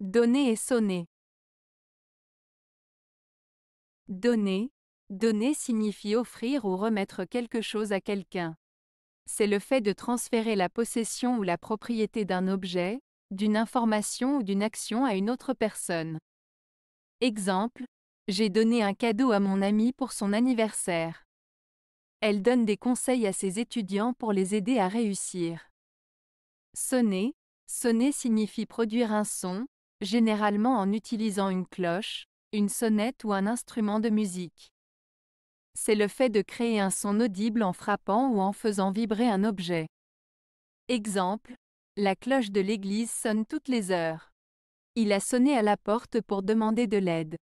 Donner et sonner. Donner. Donner signifie offrir ou remettre quelque chose à quelqu'un. C'est le fait de transférer la possession ou la propriété d'un objet, d'une information ou d'une action à une autre personne. Exemple, j'ai donné un cadeau à mon amie pour son anniversaire. Elle donne des conseils à ses étudiants pour les aider à réussir. Sonner, sonner signifie produire un son, généralement en utilisant une cloche, une sonnette ou un instrument de musique. C'est le fait de créer un son audible en frappant ou en faisant vibrer un objet. Exemple, la cloche de l'église sonne toutes les heures. Il a sonné à la porte pour demander de l'aide.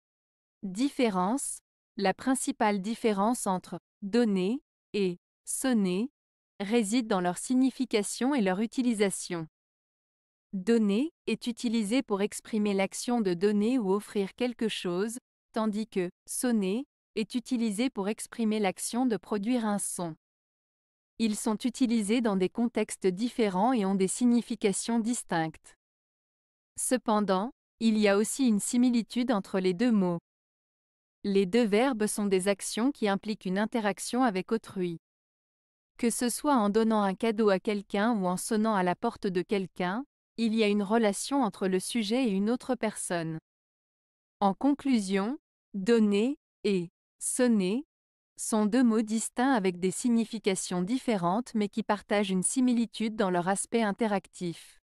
Différence La principale différence entre donner et sonner réside dans leur signification et leur utilisation. Donner est utilisé pour exprimer l'action de donner ou offrir quelque chose, tandis que sonner est utilisé pour exprimer l'action de produire un son. Ils sont utilisés dans des contextes différents et ont des significations distinctes. Cependant, il y a aussi une similitude entre les deux mots. Les deux verbes sont des actions qui impliquent une interaction avec autrui. Que ce soit en donnant un cadeau à quelqu'un ou en sonnant à la porte de quelqu'un, il y a une relation entre le sujet et une autre personne. En conclusion, donner et sonner sont deux mots distincts avec des significations différentes mais qui partagent une similitude dans leur aspect interactif.